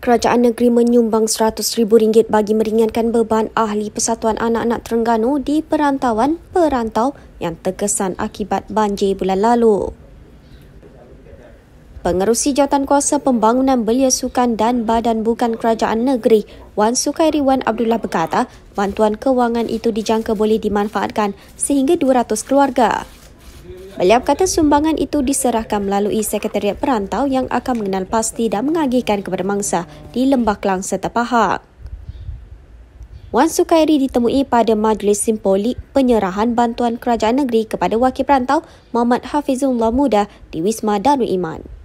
Kerajaan negeri menyumbang RM100,000 bagi meringankan beban ahli Persatuan Anak-Anak Terengganu di perantauan perantau yang terkesan akibat banjir bulan lalu. Pengerusi Jawatankuasa Pembangunan Belia Sukan dan Badan Bukan Kerajaan Negeri Wan Sukairiwan Abdullah berkata bantuan kewangan itu dijangka boleh dimanfaatkan sehingga 200 keluarga. Beliau kata sumbangan itu diserahkan melalui Sekretariat Perantau yang akan mengenal pasti dan mengagihkan kepada mangsa di Lembah Kelang serta Pahak. Wan Sukairi ditemui pada majlis simbolik penyerahan bantuan kerajaan negeri kepada wakil perantau Muhammad Hafizullah Muda di Wisma Darul Iman.